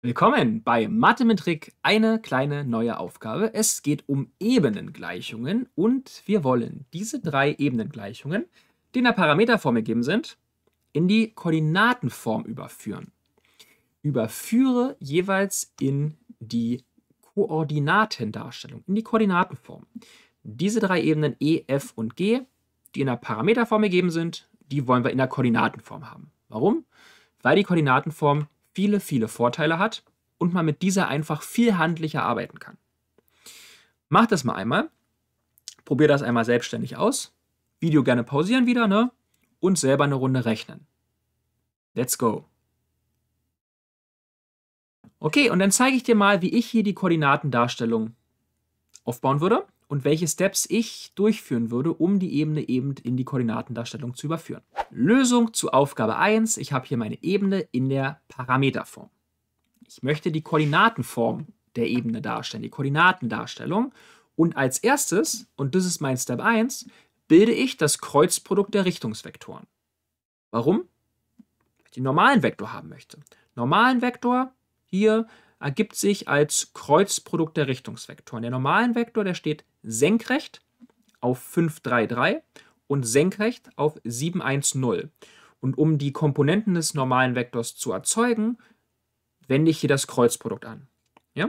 Willkommen bei Mathe mit Trick, eine kleine neue Aufgabe. Es geht um Ebenengleichungen und wir wollen diese drei Ebenengleichungen, die in der Parameterform gegeben sind, in die Koordinatenform überführen. Überführe jeweils in die Koordinatendarstellung, in die Koordinatenform. Diese drei Ebenen E, F und G, die in der Parameterform gegeben sind, die wollen wir in der Koordinatenform haben. Warum? Weil die Koordinatenform viele, viele Vorteile hat und man mit dieser einfach viel handlicher arbeiten kann. Mach das mal einmal. Probier das einmal selbstständig aus. Video gerne pausieren wieder, ne? Und selber eine Runde rechnen. Let's go. Okay, und dann zeige ich dir mal, wie ich hier die Koordinatendarstellung aufbauen würde und welche Steps ich durchführen würde, um die Ebene eben in die Koordinatendarstellung zu überführen. Lösung zu Aufgabe 1. Ich habe hier meine Ebene in der Parameterform. Ich möchte die Koordinatenform der Ebene darstellen, die Koordinatendarstellung. Und als erstes, und das ist mein Step 1, bilde ich das Kreuzprodukt der Richtungsvektoren. Warum? Weil ich den normalen Vektor haben möchte. Normalen Vektor hier ergibt sich als Kreuzprodukt der Richtungsvektoren. Der normalen Vektor, der steht senkrecht auf 533 und senkrecht auf 710. Und um die Komponenten des normalen Vektors zu erzeugen, wende ich hier das Kreuzprodukt an. Ja?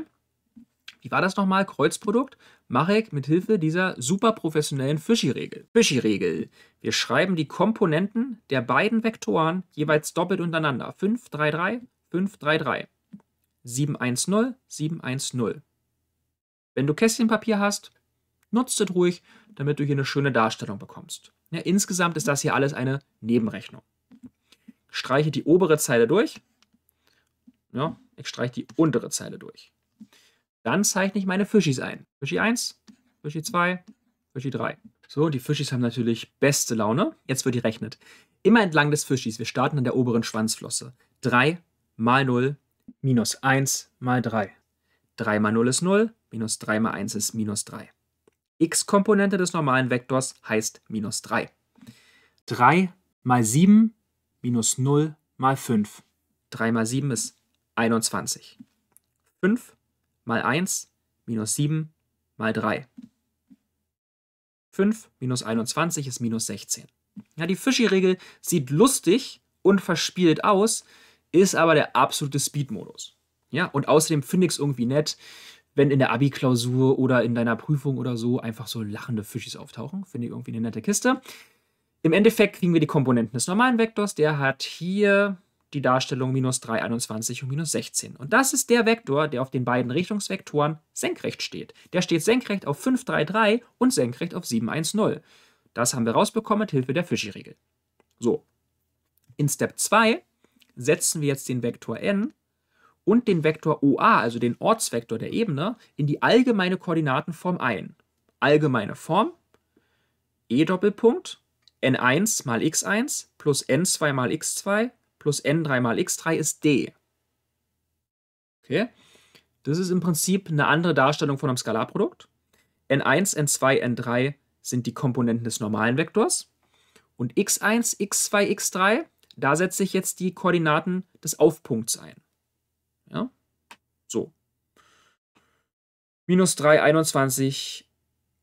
Wie war das nochmal? Kreuzprodukt mache ich mit Hilfe dieser super professionellen Fischi-Regel. Fischi-Regel. Wir schreiben die Komponenten der beiden Vektoren jeweils doppelt untereinander. 5, 3, 3, 5, 3, 3. 710 710. Wenn du Kästchenpapier hast, nutzt es ruhig, damit du hier eine schöne Darstellung bekommst. Ja, insgesamt ist das hier alles eine Nebenrechnung. Streiche die obere Zeile durch. Ja, ich streiche die untere Zeile durch. Dann zeichne ich meine Fischis ein. Fischi 1, Fischi 2, Fischi 3. So, die Fischis haben natürlich beste Laune. Jetzt wird gerechnet. Immer entlang des Fischis. Wir starten an der oberen Schwanzflosse. 3 mal 0 minus 1 mal 3. 3 mal 0 ist 0, minus 3 mal 1 ist minus 3. x-Komponente des normalen Vektors heißt minus 3. 3 mal 7 minus 0 mal 5. 3 mal 7 ist 21. 5 mal 1 minus 7 mal 3. 5 minus 21 ist minus 16. Ja, die Fischi-Regel sieht lustig und verspielt aus, ist aber der absolute Speed-Modus. Ja, und außerdem finde ich es irgendwie nett, wenn in der Abi-Klausur oder in deiner Prüfung oder so einfach so lachende Fischis auftauchen. Finde ich irgendwie eine nette Kiste. Im Endeffekt kriegen wir die Komponenten des normalen Vektors. Der hat hier die Darstellung minus 3, 21 und minus 16. Und das ist der Vektor, der auf den beiden Richtungsvektoren senkrecht steht. Der steht senkrecht auf 5, 3, 3 und senkrecht auf 7, 1, 0. Das haben wir rausbekommen mit Hilfe der Fischi-Regel. So. In Step 2 setzen wir jetzt den Vektor n und den Vektor OA, also den Ortsvektor der Ebene, in die allgemeine Koordinatenform ein. Allgemeine Form e Doppelpunkt n1 mal x1 plus n2 mal x2 plus n3 mal x3 ist d. Okay? Das ist im Prinzip eine andere Darstellung von einem Skalarprodukt. n1, n2, n3 sind die Komponenten des normalen Vektors. Und x1, x2, x3 da setze ich jetzt die Koordinaten des Aufpunkts ein. Ja? So. Minus 3, 21,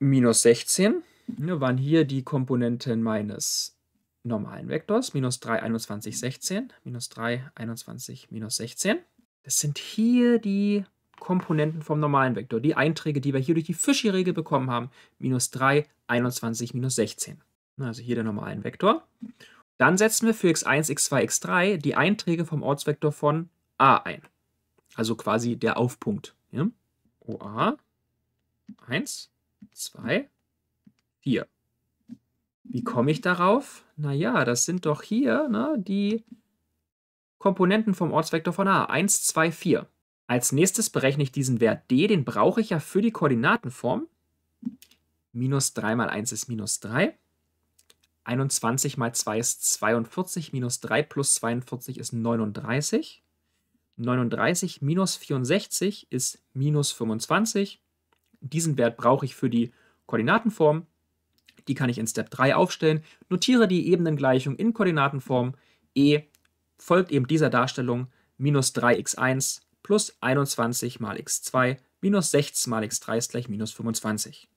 minus 16 ne, waren hier die Komponenten meines normalen Vektors. Minus 3, 21, 16. Minus 3, 21, minus 16. Das sind hier die Komponenten vom normalen Vektor, die Einträge, die wir hier durch die Fischi-Regel bekommen haben. Minus 3, 21, minus 16. Also hier der normalen Vektor. Dann setzen wir für x1, x2, x3 die Einträge vom Ortsvektor von a ein. Also quasi der Aufpunkt. Ja? OA 1, 2, 4. Wie komme ich darauf? Naja, das sind doch hier ne, die Komponenten vom Ortsvektor von a. 1, 2, 4. Als nächstes berechne ich diesen Wert d, den brauche ich ja für die Koordinatenform. Minus 3 mal 1 ist minus 3. 21 mal 2 ist 42, minus 3 plus 42 ist 39. 39 minus 64 ist minus 25. Diesen Wert brauche ich für die Koordinatenform. Die kann ich in Step 3 aufstellen. Notiere die Ebenengleichung in Koordinatenform. E folgt eben dieser Darstellung minus 3x1 plus 21 mal x2 minus 6 mal x3 ist gleich minus 25.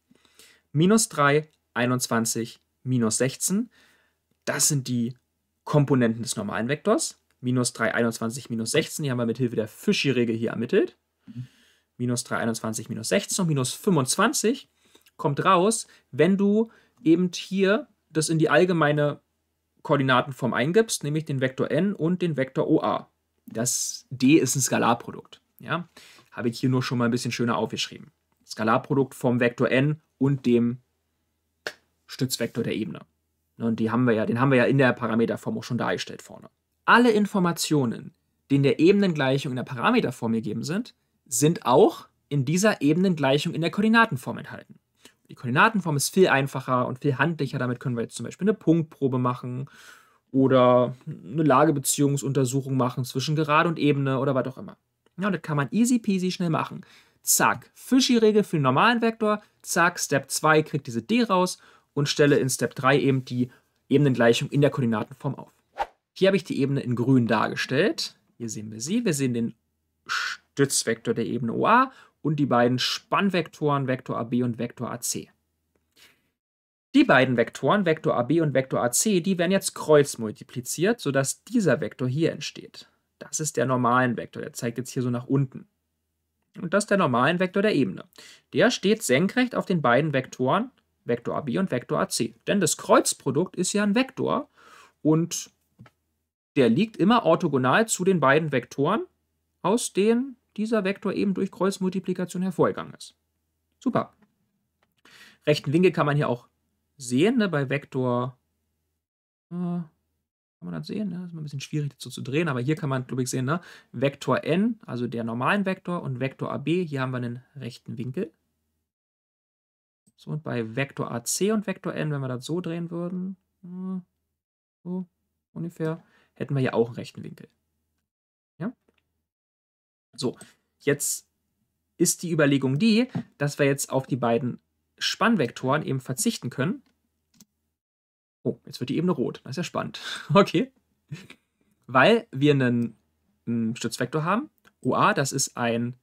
Minus 3, 21, minus 16. Das sind die Komponenten des normalen Vektors. Minus 3, 21, minus 16. Die haben wir mit Hilfe der Fischi-Regel hier ermittelt. Minus 3, 21, minus 16 und minus 25 kommt raus, wenn du eben hier das in die allgemeine Koordinatenform eingibst, nämlich den Vektor n und den Vektor OA. Das d ist ein Skalarprodukt. Ja? Habe ich hier nur schon mal ein bisschen schöner aufgeschrieben. Skalarprodukt vom Vektor n und dem Stützvektor der Ebene. Ne, und die haben wir ja, den haben wir ja in der Parameterform auch schon dargestellt vorne. Alle Informationen, die in der Ebenengleichung in der Parameterform gegeben sind, sind auch in dieser Ebenengleichung in der Koordinatenform enthalten. Die Koordinatenform ist viel einfacher und viel handlicher. Damit können wir jetzt zum Beispiel eine Punktprobe machen oder eine Lagebeziehungsuntersuchung machen zwischen Gerade und Ebene oder was auch immer. Ja, und das kann man easy peasy schnell machen. Zack, Fischi-Regel für den normalen Vektor, zack, Step 2 kriegt diese D raus und stelle in Step 3 eben die Ebenengleichung in der Koordinatenform auf. Hier habe ich die Ebene in grün dargestellt. Hier sehen wir sie. Wir sehen den Stützvektor der Ebene OA und die beiden Spannvektoren Vektor AB und Vektor AC. Die beiden Vektoren Vektor AB und Vektor AC, die werden jetzt kreuzmultipliziert, sodass dieser Vektor hier entsteht. Das ist der normalen Vektor, der zeigt jetzt hier so nach unten. Und das ist der normalen Vektor der Ebene. Der steht senkrecht auf den beiden Vektoren Vektor AB und Vektor AC. Denn das Kreuzprodukt ist ja ein Vektor und der liegt immer orthogonal zu den beiden Vektoren, aus denen dieser Vektor eben durch Kreuzmultiplikation hervorgegangen ist. Super. Rechten Winkel kann man hier auch sehen, ne, bei Vektor. Äh, kann man das sehen? Ne? Ist immer ein bisschen schwierig dazu zu drehen, aber hier kann man, glaube ich, sehen, ne? Vektor n, also der normalen Vektor, und Vektor ab, hier haben wir einen rechten Winkel. So, und bei Vektor AC und Vektor N, wenn wir das so drehen würden, hm, so ungefähr, hätten wir ja auch einen rechten Winkel. Ja? So, jetzt ist die Überlegung die, dass wir jetzt auf die beiden Spannvektoren eben verzichten können. Oh, jetzt wird die Ebene rot. Das ist ja spannend. Okay. Weil wir einen, einen Stützvektor haben. UA, das ist ein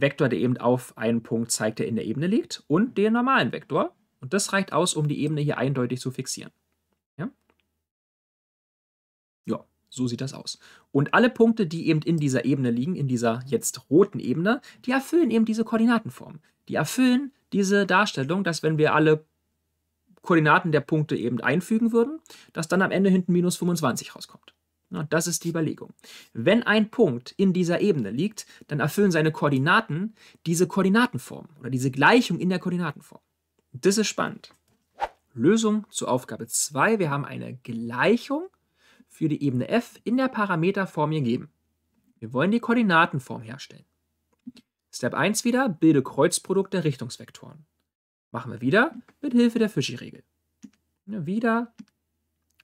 Vektor, der eben auf einen Punkt zeigt, der in der Ebene liegt, und den normalen Vektor. Und das reicht aus, um die Ebene hier eindeutig zu fixieren. Ja, ja so sieht das aus. Und alle Punkte, die eben in dieser Ebene liegen, in dieser jetzt roten Ebene, die erfüllen eben diese Koordinatenform. Die erfüllen diese Darstellung, dass wenn wir alle Koordinaten der Punkte eben einfügen würden, dass dann am Ende hinten minus 25 rauskommt. Und das ist die Überlegung. Wenn ein Punkt in dieser Ebene liegt, dann erfüllen seine Koordinaten diese Koordinatenform oder diese Gleichung in der Koordinatenform. Das ist spannend. Lösung zur Aufgabe 2. Wir haben eine Gleichung für die Ebene f in der Parameterform gegeben. Wir wollen die Koordinatenform herstellen. Step 1 wieder, bilde Kreuzprodukt der Richtungsvektoren. Machen wir wieder mit Hilfe der Fischi-Regel. Wieder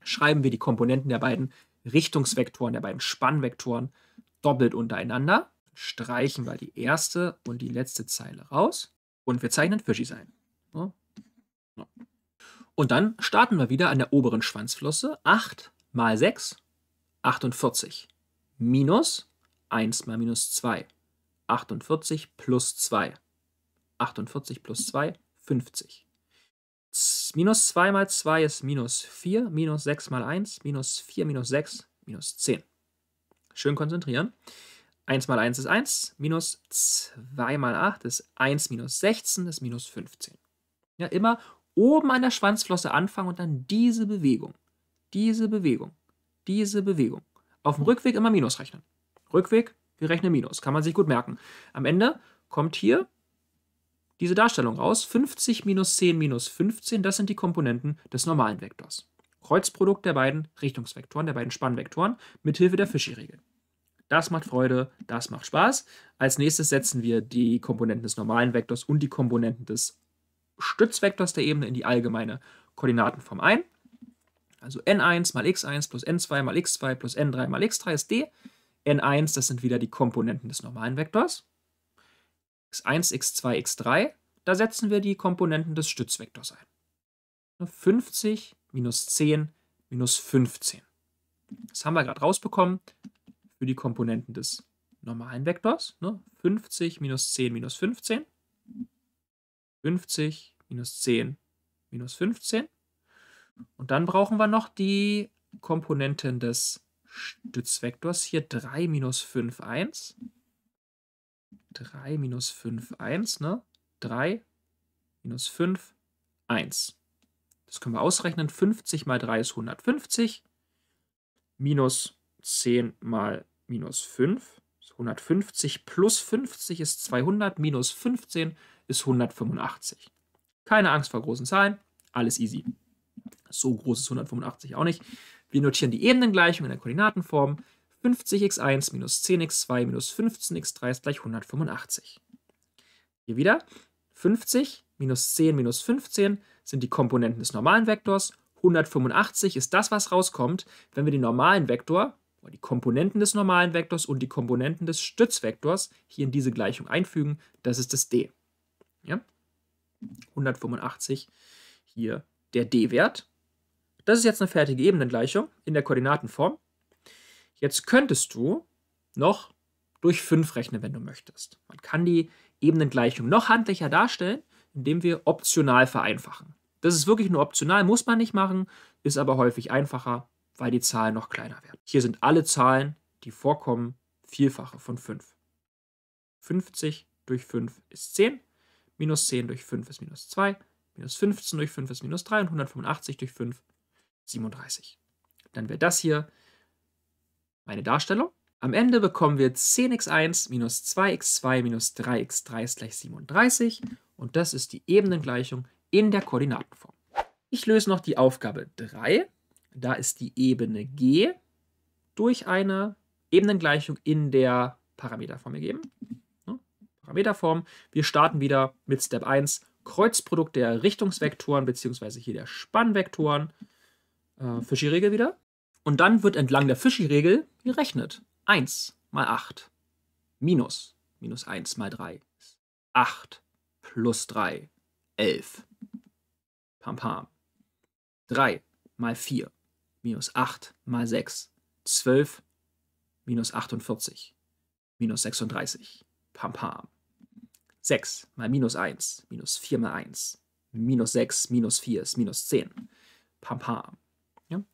schreiben wir die Komponenten der beiden Richtungsvektoren, der beiden Spannvektoren, doppelt untereinander. Streichen wir die erste und die letzte Zeile raus und wir zeichnen Fischis ein. So. So. Und dann starten wir wieder an der oberen Schwanzflosse. 8 mal 6, 48. Minus 1 mal minus 2, 48 plus 2. 48 plus 2, 50. Minus 2 mal 2 ist minus 4, minus 6 mal 1, minus 4, minus 6, minus 10. Schön konzentrieren. 1 mal 1 ist 1, minus 2 mal 8 ist 1 minus 16 ist minus 15. Ja, immer oben an der Schwanzflosse anfangen und dann diese Bewegung, diese Bewegung, diese Bewegung. Auf dem Rückweg immer Minus rechnen. Rückweg, wir rechnen Minus, kann man sich gut merken. Am Ende kommt hier diese Darstellung raus. 50 minus 10 minus 15, das sind die Komponenten des normalen Vektors. Kreuzprodukt der beiden Richtungsvektoren, der beiden Spannvektoren, mithilfe der Fischi-Regel. Das macht Freude, das macht Spaß. Als nächstes setzen wir die Komponenten des normalen Vektors und die Komponenten des Stützvektors der Ebene in die allgemeine Koordinatenform ein. Also n1 mal x1 plus n2 mal x2 plus n3 mal x3 ist d. n1, das sind wieder die Komponenten des normalen Vektors x1, x2, x3, da setzen wir die Komponenten des Stützvektors ein. 50 ne, minus 10 minus 15. Das haben wir gerade rausbekommen für die Komponenten des normalen Vektors. 50 ne? minus 10 minus 15. 50 minus 10 minus 15. Und dann brauchen wir noch die Komponenten des Stützvektors. Hier 3 minus 5, 1. 3 minus 5, 1, ne? 3 minus 5, 1. Das können wir ausrechnen. 50 mal 3 ist 150. Minus 10 mal minus 5 ist 150. Plus 50 ist 200. Minus 15 ist 185. Keine Angst vor großen Zahlen. Alles easy. So groß ist 185 auch nicht. Wir notieren die Ebenengleichung in der Koordinatenform. 50x1 minus 10x2 minus 15x3 ist gleich 185. Hier wieder 50 minus 10 minus 15 sind die Komponenten des normalen Vektors. 185 ist das, was rauskommt, wenn wir den normalen Vektor, die Komponenten des normalen Vektors und die Komponenten des Stützvektors hier in diese Gleichung einfügen. Das ist das d. Ja? 185 hier der d-Wert. Das ist jetzt eine fertige Ebenengleichung in der Koordinatenform. Jetzt könntest du noch durch 5 rechnen, wenn du möchtest. Man kann die Ebenengleichung noch handlicher darstellen, indem wir optional vereinfachen. Das ist wirklich nur optional, muss man nicht machen, ist aber häufig einfacher, weil die Zahlen noch kleiner werden. Hier sind alle Zahlen, die vorkommen, Vielfache von 5. 50 durch 5 ist 10, minus 10 durch 5 ist minus 2, minus 15 durch 5 ist minus 3 und 185 durch 5 37. Dann wäre das hier meine Darstellung. Am Ende bekommen wir 10x1 minus 2x2 minus 3x3 ist gleich 37 und das ist die Ebenengleichung in der Koordinatenform. Ich löse noch die Aufgabe 3. Da ist die Ebene G durch eine Ebenengleichung in der Parameterform gegeben. Parameterform. Wir starten wieder mit Step 1, Kreuzprodukt der Richtungsvektoren bzw. hier der Spannvektoren. Äh, Fischi-Regel wieder. Und dann wird entlang der Fischi-Regel gerechnet. 1 mal 8 minus minus 1 mal 3 ist 8 plus 3 11. Pam pam. 3 mal 4 minus 8 mal 6 12 minus 48 minus 36. Pam pam. 6 mal minus 1 minus 4 mal 1 minus 6 minus 4 ist minus 10. Pam pam. Ja?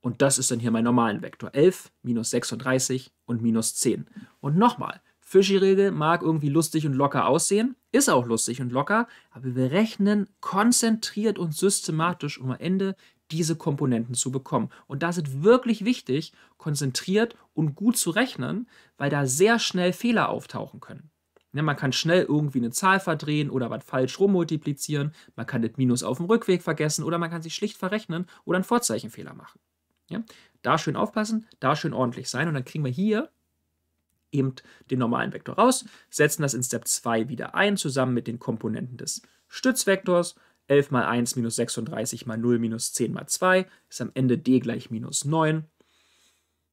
Und das ist dann hier mein normalen Vektor. 11, minus 36 und minus 10. Und nochmal, Fischi-Regel mag irgendwie lustig und locker aussehen, ist auch lustig und locker, aber wir rechnen konzentriert und systematisch, um am Ende diese Komponenten zu bekommen. Und da sind wirklich wichtig, konzentriert und gut zu rechnen, weil da sehr schnell Fehler auftauchen können. Ja, man kann schnell irgendwie eine Zahl verdrehen oder was falsch rummultiplizieren, man kann das Minus auf dem Rückweg vergessen oder man kann sich schlicht verrechnen oder einen Vorzeichenfehler machen. Ja? Da schön aufpassen, da schön ordentlich sein und dann kriegen wir hier eben den normalen Vektor raus, setzen das in Step 2 wieder ein, zusammen mit den Komponenten des Stützvektors. 11 mal 1 minus 36 mal 0 minus 10 mal 2 ist am Ende d gleich minus 9.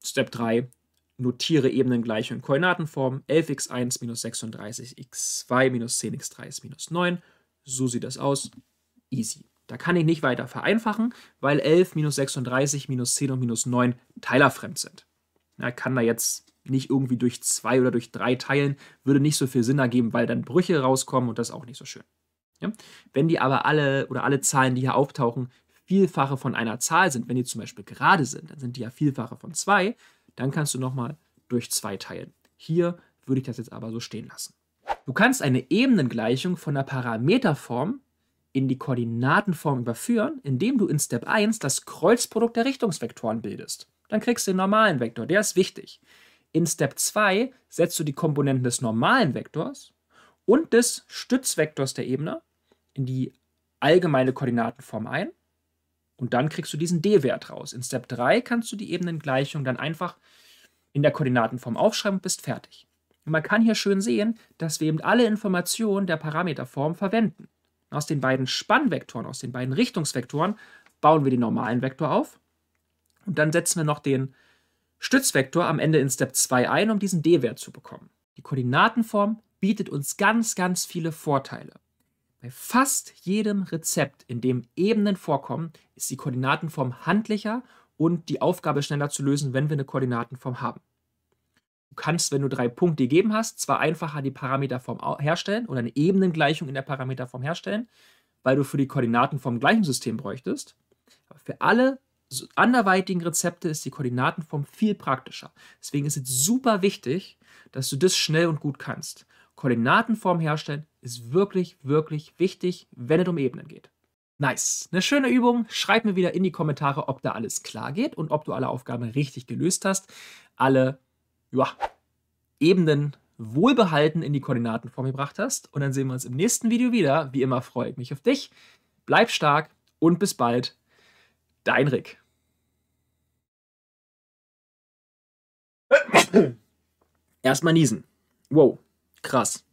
Step 3, notiere Ebenengleiche und Koordinatenformen. 11x1 minus 36x2 minus 10x3 ist minus 9. So sieht das aus. Easy. Da kann ich nicht weiter vereinfachen, weil 11 minus 36 minus 10 und minus 9 teilerfremd sind. Ich kann da jetzt nicht irgendwie durch 2 oder durch 3 teilen, würde nicht so viel Sinn ergeben, weil dann Brüche rauskommen und das ist auch nicht so schön. Ja? Wenn die aber alle oder alle Zahlen, die hier auftauchen, Vielfache von einer Zahl sind, wenn die zum Beispiel gerade sind, dann sind die ja Vielfache von 2, dann kannst du nochmal durch 2 teilen. Hier würde ich das jetzt aber so stehen lassen. Du kannst eine Ebenengleichung von der Parameterform in die Koordinatenform überführen, indem du in Step 1 das Kreuzprodukt der Richtungsvektoren bildest. Dann kriegst du den normalen Vektor, der ist wichtig. In Step 2 setzt du die Komponenten des normalen Vektors und des Stützvektors der Ebene in die allgemeine Koordinatenform ein und dann kriegst du diesen D-Wert raus. In Step 3 kannst du die Ebenengleichung dann einfach in der Koordinatenform aufschreiben und bist fertig. Und man kann hier schön sehen, dass wir eben alle Informationen der Parameterform verwenden. Aus den beiden Spannvektoren, aus den beiden Richtungsvektoren bauen wir den normalen Vektor auf und dann setzen wir noch den Stützvektor am Ende in Step 2 ein, um diesen d-Wert zu bekommen. Die Koordinatenform bietet uns ganz, ganz viele Vorteile. Bei fast jedem Rezept, in dem Ebenen vorkommen, ist die Koordinatenform handlicher und die Aufgabe schneller zu lösen, wenn wir eine Koordinatenform haben. Du kannst, wenn du drei Punkte gegeben hast, zwar einfacher die Parameterform herstellen oder eine Ebenengleichung in der Parameterform herstellen, weil du für die Koordinaten vom gleichen System bräuchtest. Aber für alle anderweitigen Rezepte ist die Koordinatenform viel praktischer. Deswegen ist es super wichtig, dass du das schnell und gut kannst. Koordinatenform herstellen ist wirklich, wirklich wichtig, wenn es um Ebenen geht. Nice. Eine schöne Übung. Schreib mir wieder in die Kommentare, ob da alles klar geht und ob du alle Aufgaben richtig gelöst hast. Alle ja, Ebenen wohlbehalten in die Koordinatenform gebracht hast. Und dann sehen wir uns im nächsten Video wieder. Wie immer freue ich mich auf dich. Bleib stark und bis bald. Dein Rick. Erstmal niesen. Wow, krass.